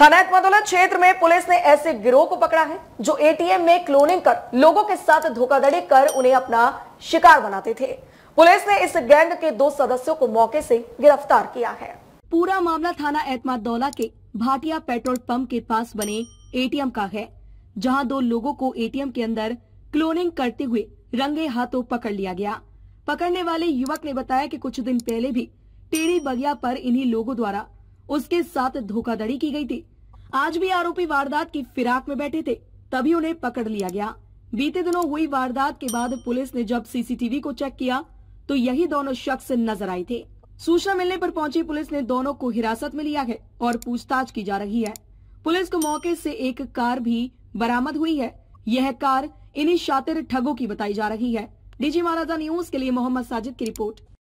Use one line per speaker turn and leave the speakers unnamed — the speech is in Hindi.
थाना मदोला क्षेत्र में पुलिस ने ऐसे गिरोह को पकड़ा है जो एटीएम में क्लोनिंग कर लोगों के साथ धोखाधड़ी कर उन्हें अपना शिकार बनाते थे पुलिस ने इस गैंग के दो सदस्यों को मौके से गिरफ्तार किया है पूरा मामला थाना एतमादौला के भाटिया पेट्रोल पंप के पास बने एटीएम का है जहां दो लोगों को एटीएम के अंदर क्लोनिंग करते हुए रंगे हाथों पकड़ लिया गया पकड़ने वाले युवक ने बताया कि कुछ दिन पहले भी टेरी बगिया पर इन्हीं लोगों द्वारा उसके साथ धोखाधड़ी की गई थी आज भी आरोपी वारदात की फिराक में बैठे थे तभी उन्हें पकड़ लिया गया बीते दिनों हुई वारदात के बाद पुलिस ने जब सीसीटीवी को चेक किया तो यही दोनों शख्स नजर आए थे सूचना मिलने पर पहुंची पुलिस ने दोनों को हिरासत में लिया है और पूछताछ की जा रही है पुलिस को मौके से एक कार भी बरामद हुई है यह कार इन्हीं शातिर ठगों की बताई जा रही है डीजी महाराजा न्यूज के लिए मोहम्मद साजिद की रिपोर्ट